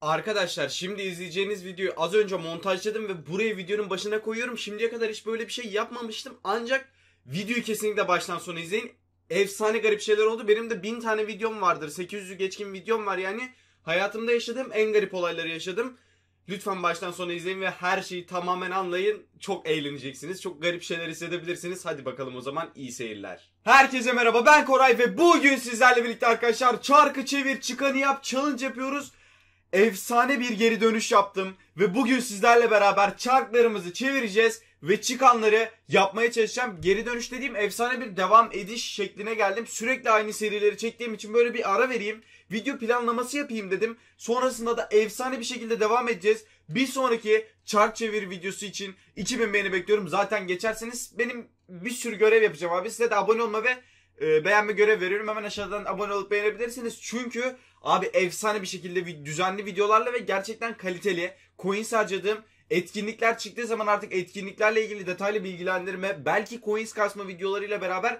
Arkadaşlar şimdi izleyeceğiniz videoyu az önce montajladım ve buraya videonun başına koyuyorum. Şimdiye kadar hiç böyle bir şey yapmamıştım ancak videoyu kesinlikle baştan sona izleyin. Efsane garip şeyler oldu. Benim de bin tane videom vardır. 800'ü geçkin videom var yani. Hayatımda yaşadığım en garip olayları yaşadım. Lütfen baştan sona izleyin ve her şeyi tamamen anlayın. Çok eğleneceksiniz. Çok garip şeyler hissedebilirsiniz. Hadi bakalım o zaman iyi seyirler. Herkese merhaba ben Koray ve bugün sizlerle birlikte arkadaşlar çarkı çevir çıkanı yap challenge yapıyoruz efsane bir geri dönüş yaptım ve bugün sizlerle beraber çarklarımızı çevireceğiz ve çıkanları yapmaya çalışacağım. Geri dönüş dediğim efsane bir devam ediş şekline geldim. Sürekli aynı serileri çektiğim için böyle bir ara vereyim. Video planlaması yapayım dedim. Sonrasında da efsane bir şekilde devam edeceğiz. Bir sonraki çark çevir videosu için 2000 beğeni bekliyorum. Zaten geçerseniz benim bir sürü görev yapacağım abi. Size de abone olma ve e, beğenme görev veriyorum. Hemen aşağıdan abone olup beğenebilirsiniz. Çünkü Abi efsane bir şekilde düzenli videolarla ve gerçekten kaliteli coins harcadığım etkinlikler çıktığı zaman artık etkinliklerle ilgili detaylı bilgilendirme belki coins kasma videolarıyla beraber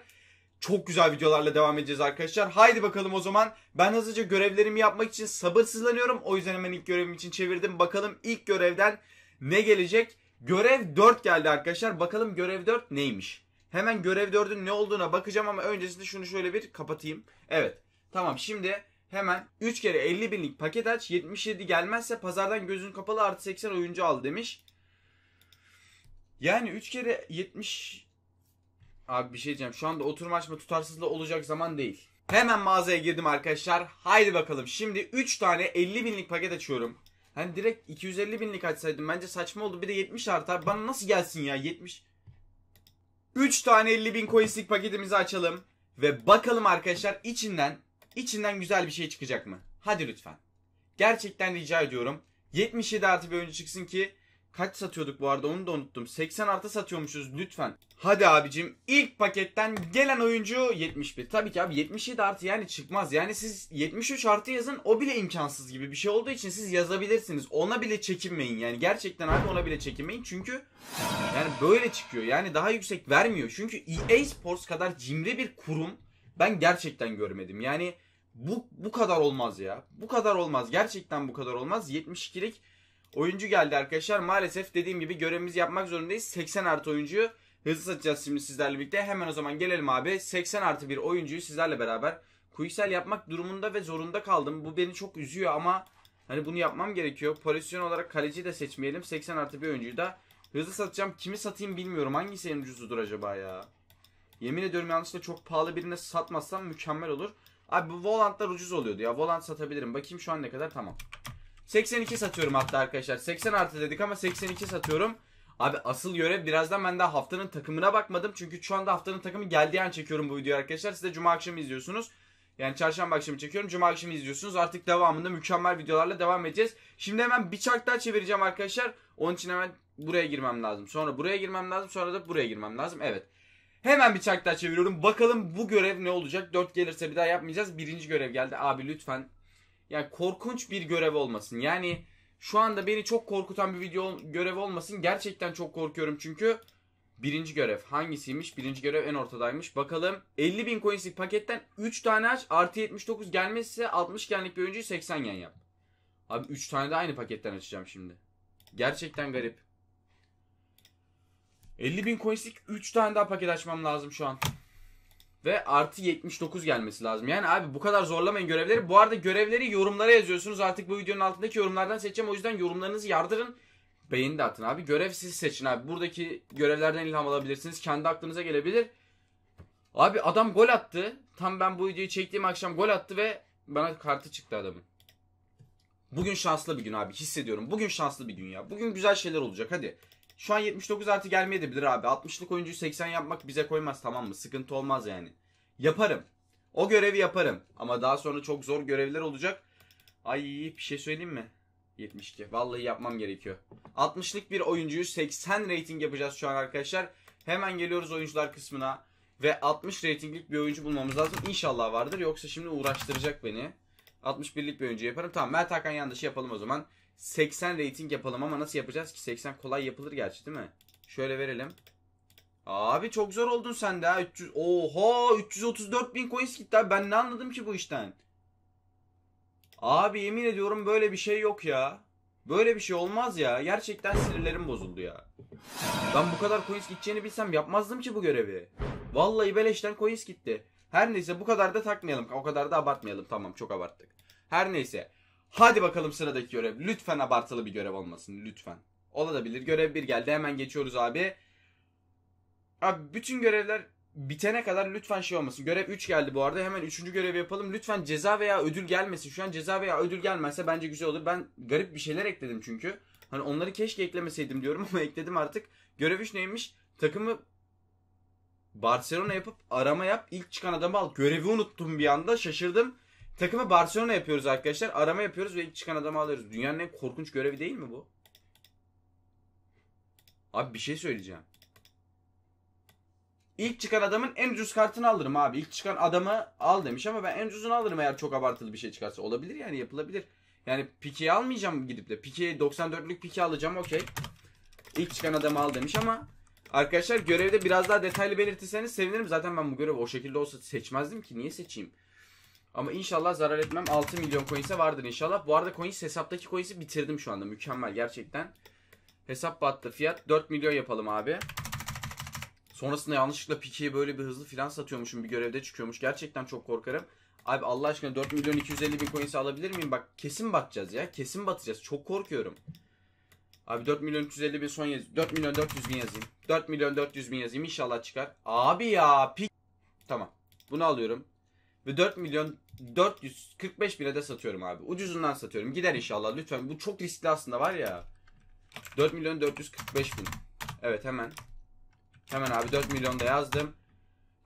çok güzel videolarla devam edeceğiz arkadaşlar. Haydi bakalım o zaman. Ben hızlıca görevlerimi yapmak için sabırsızlanıyorum. O yüzden hemen ilk görevim için çevirdim. Bakalım ilk görevden ne gelecek? Görev 4 geldi arkadaşlar. Bakalım görev 4 neymiş? Hemen görev 4'ün ne olduğuna bakacağım ama öncesinde şunu şöyle bir kapatayım. Evet. Tamam şimdi hemen 3 kere 50 binlik paket aç. 77 gelmezse pazardan gözün kapalı artı 80 oyuncu al demiş. Yani 3 kere 70 Abi bir şey diyeceğim. Şu anda oturma açma tutarsızlığı olacak zaman değil. Hemen mağazaya girdim arkadaşlar. Haydi bakalım. Şimdi 3 tane 50 binlik paket açıyorum. Hani direkt 250 binlik açsaydım bence saçma oldu. Bir de 70 artar. Bana nasıl gelsin ya 70? 3 tane 50 bin coinslik paketimizi açalım. Ve bakalım arkadaşlar içinden İçinden güzel bir şey çıkacak mı? Hadi lütfen. Gerçekten rica ediyorum. 77 artı bir oyuncu çıksın ki kaç satıyorduk bu arada onu da unuttum. 80 artı satıyormuşuz lütfen. Hadi abicim ilk paketten gelen oyuncu 71. Tabii ki abi 77 artı yani çıkmaz. Yani siz 73 artı yazın o bile imkansız gibi bir şey olduğu için siz yazabilirsiniz. Ona bile çekinmeyin yani gerçekten abi ona bile çekinmeyin. Çünkü yani böyle çıkıyor yani daha yüksek vermiyor. Çünkü EA Sports kadar cimri bir kurum ben gerçekten görmedim. Yani bu, bu kadar olmaz ya. Bu kadar olmaz. Gerçekten bu kadar olmaz. 72'lik oyuncu geldi arkadaşlar. Maalesef dediğim gibi görevimizi yapmak zorundayız. 80 artı oyuncuyu hızlı satacağız şimdi sizlerle birlikte. Hemen o zaman gelelim abi. 80 artı bir oyuncuyu sizlerle beraber Quicksell yapmak durumunda ve zorunda kaldım. Bu beni çok üzüyor ama hani bunu yapmam gerekiyor. Pozisyon olarak kaleci de seçmeyelim. 80 artı bir oyuncuyu da hızlı satacağım. Kimi satayım bilmiyorum. Hangisi en ucuzudur acaba ya? Yemin ediyorum yanlışlıkla çok pahalı birine satmazsam mükemmel olur. Abi bu volantlar ucuz oluyordu ya. Volant satabilirim. Bakayım şu an ne kadar tamam. 82 satıyorum hatta arkadaşlar. 80 artı dedik ama 82 satıyorum. Abi asıl görev birazdan ben daha haftanın takımına bakmadım. Çünkü şu anda haftanın takımı geldiği an çekiyorum bu videoyu arkadaşlar. Siz de cuma akşamı izliyorsunuz. Yani çarşamba akşamı çekiyorum. Cuma akşamı izliyorsunuz. Artık devamında mükemmel videolarla devam edeceğiz. Şimdi hemen bir çark daha çevireceğim arkadaşlar. Onun için hemen buraya girmem lazım. Sonra buraya girmem lazım. Sonra da buraya girmem lazım. Evet. Hemen bir çark daha çeviriyorum. Bakalım bu görev ne olacak? 4 gelirse bir daha yapmayacağız. Birinci görev geldi. Abi lütfen. Yani korkunç bir görev olmasın. Yani şu anda beni çok korkutan bir video görev olmasın. Gerçekten çok korkuyorum çünkü. Birinci görev hangisiymiş? Birinci görev en ortadaymış. Bakalım 50 bin coinslik paketten 3 tane aç artı 79 gelmezse 60 genlik bir oyuncuyu 80 gen yap. Abi 3 tane de aynı paketten açacağım şimdi. Gerçekten garip. 50 bin coinslik 3 tane daha paket açmam lazım şu an. Ve artı 79 gelmesi lazım. Yani abi bu kadar zorlamayın görevleri. Bu arada görevleri yorumlara yazıyorsunuz. Artık bu videonun altındaki yorumlardan seçeceğim. O yüzden yorumlarınızı yardırın. Beğeni de atın abi. Görev siz seçin abi. Buradaki görevlerden ilham alabilirsiniz. Kendi aklınıza gelebilir. Abi adam gol attı. Tam ben bu videoyu çektiğim akşam gol attı ve bana kartı çıktı adamın. Bugün şanslı bir gün abi hissediyorum. Bugün şanslı bir gün ya. Bugün güzel şeyler olacak hadi. Şu an 79 artı gelmeye de bilir abi. 60'lık oyuncuyu 80 yapmak bize koymaz tamam mı? Sıkıntı olmaz yani. Yaparım. O görevi yaparım. Ama daha sonra çok zor görevler olacak. Ay bir şey söyleyeyim mi? 72. Vallahi yapmam gerekiyor. 60'lık bir oyuncuyu 80 rating yapacağız şu an arkadaşlar. Hemen geliyoruz oyuncular kısmına. Ve 60 ratinglik bir oyuncu bulmamız lazım. İnşallah vardır. Yoksa şimdi uğraştıracak beni. 61'lik bir oyuncu yaparım. Tamam Mert Hakan yanlışı yapalım o zaman. 80 rating yapalım ama nasıl yapacağız ki? 80 kolay yapılır gerçi değil mi? Şöyle verelim. Abi çok zor oldun sen de ha. 300... Oha 334 bin coins gitti abi. Ben ne anladım ki bu işten? Abi yemin ediyorum böyle bir şey yok ya. Böyle bir şey olmaz ya. Gerçekten sinirlerim bozuldu ya. Ben bu kadar coins gideceğini bilsem yapmazdım ki bu görevi. Vallahi beleşten coins gitti. Her neyse bu kadar da takmayalım. O kadar da abartmayalım. Tamam çok abarttık. Her neyse. Hadi bakalım sıradaki görev. Lütfen abartılı bir görev olmasın. Lütfen. Olabilir. Görev bir geldi. Hemen geçiyoruz abi. Abi bütün görevler bitene kadar lütfen şey olmasın. Görev 3 geldi bu arada. Hemen 3. görevi yapalım. Lütfen ceza veya ödül gelmesin. Şu an ceza veya ödül gelmezse bence güzel olur. Ben garip bir şeyler ekledim çünkü. Hani onları keşke eklemeseydim diyorum ama ekledim artık. Görev 3 neymiş? Takımı Barcelona yapıp arama yap. İlk çıkan adamı al. Görevi unuttum bir anda. Şaşırdım. Takımı Barcelona yapıyoruz arkadaşlar. Arama yapıyoruz ve ilk çıkan adamı alıyoruz. Dünyanın en korkunç görevi değil mi bu? Abi bir şey söyleyeceğim. İlk çıkan adamın en ucuz kartını alırım abi. İlk çıkan adamı al demiş ama ben en ucuzunu alırım eğer çok abartılı bir şey çıkarsa. Olabilir yani yapılabilir. Yani pikeyi almayacağım gidip de. Pikeyi 94'lük pike alacağım okey. İlk çıkan adamı al demiş ama arkadaşlar görevde biraz daha detaylı belirtirseniz sevinirim. Zaten ben bu görev o şekilde olsa seçmezdim ki. Niye seçeyim? Ama inşallah zarar etmem. 6 milyon coins'e vardır inşallah. Bu arada coins hesaptaki coins'i bitirdim şu anda. Mükemmel gerçekten. Hesap battı. Fiyat 4 milyon yapalım abi. Sonrasında yanlışlıkla pikiyi böyle bir hızlı filan satıyormuşum. Bir görevde çıkıyormuş. Gerçekten çok korkarım. Abi Allah aşkına 4 milyon 250 bin coins alabilir miyim? Bak kesin batacağız ya. Kesin batacağız. Çok korkuyorum. Abi 4 milyon 350 bin son yaz. 4 milyon 400 bin yazayım. 4 milyon 400 bin yazayım. İnşallah çıkar. Abi ya pik. Tamam. Bunu alıyorum. Ve 4 milyon 445 bine de satıyorum abi. Ucuzundan satıyorum. Gider inşallah lütfen. Bu çok riskli aslında var ya. 4 milyon 445 bin. Evet hemen. Hemen abi 4 milyon da yazdım.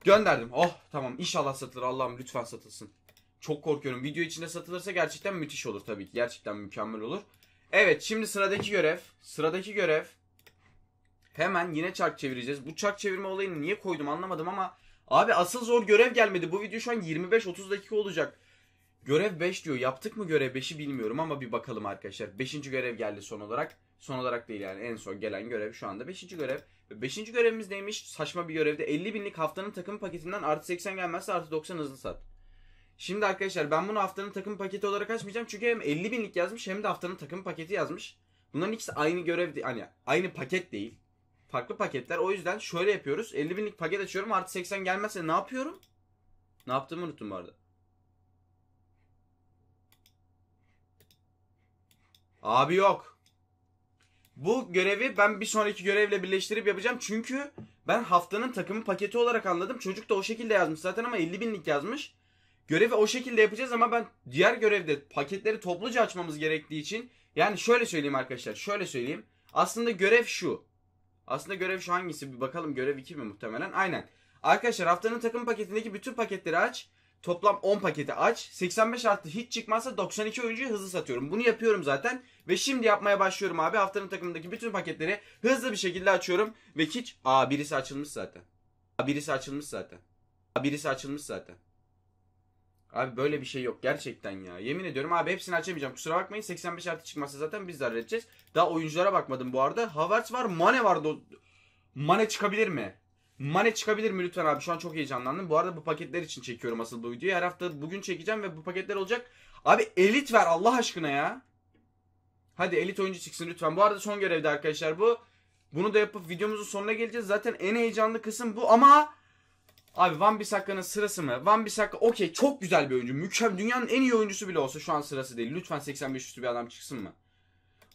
Gönderdim. Oh tamam inşallah satılır Allah'ım lütfen satılsın. Çok korkuyorum. Video içinde satılırsa gerçekten müthiş olur tabii ki. Gerçekten mükemmel olur. Evet şimdi sıradaki görev. Sıradaki görev. Hemen yine çark çevireceğiz. Bu çark çevirme olayını niye koydum anlamadım ama Abi asıl zor görev gelmedi. Bu video şu an 25-30 dakika olacak. Görev 5 diyor. Yaptık mı görev 5'i bilmiyorum ama bir bakalım arkadaşlar. 5. görev geldi son olarak. Son olarak değil yani en son gelen görev şu anda 5. görev. 5. görevimiz neymiş? Saçma bir görevde 50 binlik haftanın takım paketinden artı 80 gelmezse artı 90 hızlı sat. Şimdi arkadaşlar ben bunu haftanın takım paketi olarak açmayacağım. Çünkü hem 50 binlik yazmış hem de haftanın takım paketi yazmış. Bunların ikisi aynı görev hani aynı paket değil. Farklı paketler. O yüzden şöyle yapıyoruz. 50 binlik paket açıyorum. Artı 80 gelmezse ne yapıyorum? Ne yaptığımı unuttum bu arada. Abi yok. Bu görevi ben bir sonraki görevle birleştirip yapacağım. Çünkü ben haftanın takımı paketi olarak anladım. Çocuk da o şekilde yazmış zaten ama 50 binlik yazmış. Görevi o şekilde yapacağız ama ben diğer görevde paketleri topluca açmamız gerektiği için yani şöyle söyleyeyim arkadaşlar şöyle söyleyeyim. Aslında görev şu. Aslında görev şu hangisi bir bakalım. Görev 2 mi muhtemelen? Aynen. Arkadaşlar haftanın takım paketindeki bütün paketleri aç. Toplam 10 paketi aç. 85 artı hiç çıkmazsa 92 oyuncuyu hızlı satıyorum. Bunu yapıyorum zaten. Ve şimdi yapmaya başlıyorum abi. Haftanın takımındaki bütün paketleri hızlı bir şekilde açıyorum. Ve hiç... Aa birisi açılmış zaten. Aa birisi açılmış zaten. Aa birisi açılmış zaten. Abi böyle bir şey yok gerçekten ya. Yemin ediyorum abi hepsini açamayacağım. Kusura bakmayın 85 artı çıkmazsa zaten biz de edeceğiz. Daha oyunculara bakmadım bu arada. Havertz var Mane var. Mane çıkabilir mi? Mane çıkabilir mi lütfen abi? Şu an çok heyecanlandım. Bu arada bu paketler için çekiyorum asıl bu videoyu. Her hafta bugün çekeceğim ve bu paketler olacak. Abi elit ver Allah aşkına ya. Hadi elit oyuncu çıksın lütfen. Bu arada son görevde arkadaşlar bu. Bunu da yapıp videomuzun sonuna geleceğiz. Zaten en heyecanlı kısım bu ama Abi Van Bissaka'nın sırası mı? Van Bissaka okey çok güzel bir oyuncu. Mükemmel. Dünyanın en iyi oyuncusu bile olsa şu an sırası değil. Lütfen 85 üstü bir adam çıksın mı?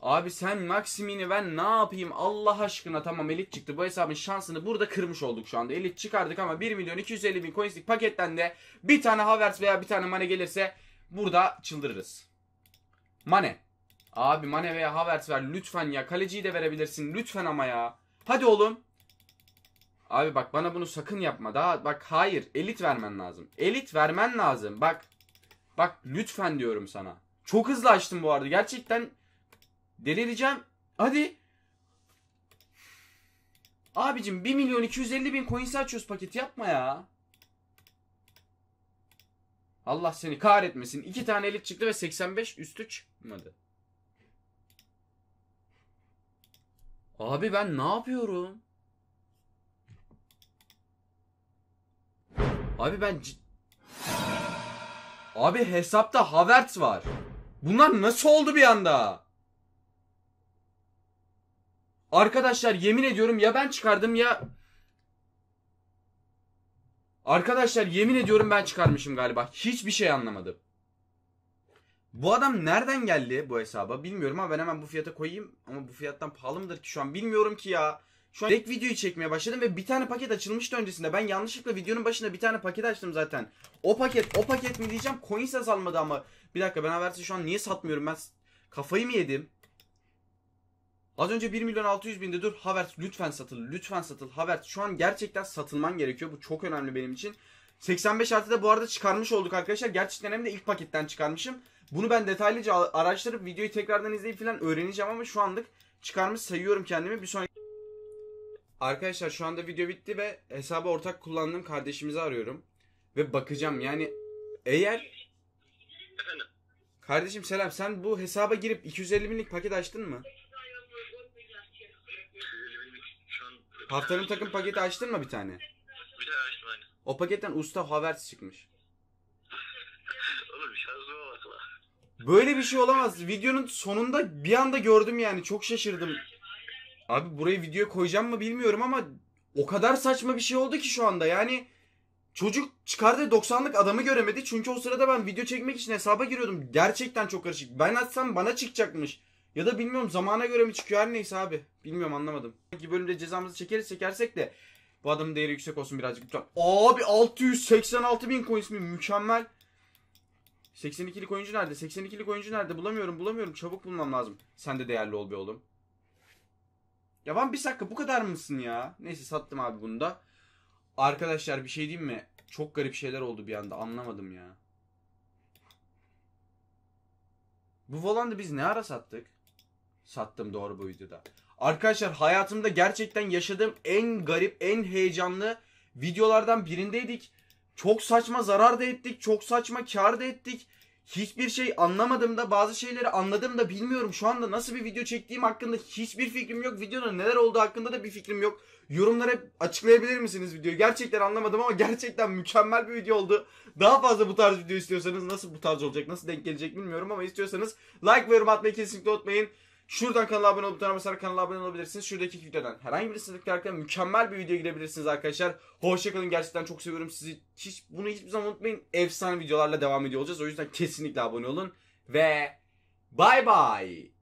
Abi sen Maximin'i ben ne yapayım Allah aşkına tamam elit çıktı. Bu hesabın şansını burada kırmış olduk şu anda. Elit çıkardık ama 1 milyon 250 bin coinslik paketten de bir tane Havertz veya bir tane Mane gelirse burada çıldırırız. Mane. Abi Mane veya Havertz ver lütfen ya. Kaleciyi de verebilirsin lütfen ama ya. Hadi oğlum. Abi bak bana bunu sakın yapma. Daha bak hayır elit vermen lazım. Elit vermen lazım. Bak bak lütfen diyorum sana. Çok hızlı açtım bu arada. Gerçekten delireceğim. Hadi. Abicim 1 milyon 250 bin coins'i açıyoruz paket yapma ya. Allah seni kahretmesin. İki tane elit çıktı ve 85 üstü çıkmadı. Abi ben ne yapıyorum? Abi ben Abi hesapta Havertz var. Bunlar nasıl oldu bir anda? Arkadaşlar yemin ediyorum ya ben çıkardım ya... Arkadaşlar yemin ediyorum ben çıkarmışım galiba. Hiçbir şey anlamadım. Bu adam nereden geldi bu hesaba bilmiyorum ama ben hemen bu fiyata koyayım. Ama bu fiyattan pahalı mıdır ki şu an bilmiyorum ki ya. Şu an direkt videoyu çekmeye başladım ve bir tane paket açılmıştı öncesinde. Ben yanlışlıkla videonun başında bir tane paket açtım zaten. O paket, o paket mi diyeceğim? Coins azalmadı ama. Bir dakika ben haberse şu an niye satmıyorum ben? Kafayı mı yedim? Az önce 1 milyon 600 binde dur Havertz lütfen satıl lütfen satıl Havertz şu an gerçekten satılman gerekiyor bu çok önemli benim için. 85 da bu arada çıkarmış olduk arkadaşlar gerçekten hem de ilk paketten çıkarmışım. Bunu ben detaylıca araştırıp videoyu tekrardan izleyip falan öğreneceğim ama şu anlık çıkarmış sayıyorum kendimi bir sonraki Arkadaşlar şu anda video bitti ve hesabı ortak kullandığım kardeşimizi arıyorum. Ve bakacağım yani eğer... Efendim? Kardeşim selam sen bu hesaba girip 250 binlik paket açtın mı? Haftanın takım paketi açtın mı bir tane? Bir tane açtım aynı. O paketten usta Havertz çıkmış. Oğlum şanslı olmasa. Böyle bir şey olamaz. Videonun sonunda bir anda gördüm yani. Çok şaşırdım. Abi burayı videoya koyacağım mı bilmiyorum ama o kadar saçma bir şey oldu ki şu anda. Yani çocuk çıkardı 90'lık adamı göremedi. Çünkü o sırada ben video çekmek için hesaba giriyordum. Gerçekten çok karışık. Ben açsam bana çıkacakmış. Ya da bilmiyorum zamana göre mi çıkıyor her neyse abi. Bilmiyorum anlamadım. İki bölümde cezamızı çekeriz çekersek de bu adamın değeri yüksek olsun birazcık lütfen. Abi 686 bin coins mi? Mükemmel. 82'lik oyuncu nerede? 82'lik oyuncu nerede? Bulamıyorum bulamıyorum. Çabuk bulmam lazım. Sen de değerli ol be oğlum. Ya ben bir dakika bu kadar mısın ya? Neyse sattım abi bunu da. Arkadaşlar bir şey diyeyim mi? Çok garip şeyler oldu bir anda anlamadım ya. Bu Voland'ı biz ne ara sattık? Sattım doğru bu videoda. Arkadaşlar hayatımda gerçekten yaşadığım en garip, en heyecanlı videolardan birindeydik. Çok saçma zarar da ettik, çok saçma kar da ettik hiçbir şey anlamadım da bazı şeyleri anladım da bilmiyorum. Şu anda nasıl bir video çektiğim hakkında hiçbir fikrim yok. videonun neler olduğu hakkında da bir fikrim yok. Yorumlara açıklayabilir misiniz videoyu? Gerçekten anlamadım ama gerçekten mükemmel bir video oldu. Daha fazla bu tarz video istiyorsanız nasıl bu tarz olacak, nasıl denk gelecek bilmiyorum ama istiyorsanız like ve yorum atmayı kesinlikle unutmayın. Şuradan kanala abone olup basarak kanala abone olabilirsiniz. Şuradaki videodan herhangi bir tıklayarak mükemmel bir videoya girebilirsiniz arkadaşlar. Hoşçakalın gerçekten çok seviyorum sizi. Hiç, bunu hiçbir zaman unutmayın. Efsane videolarla devam ediyor olacağız. O yüzden kesinlikle abone olun. Ve bay bay.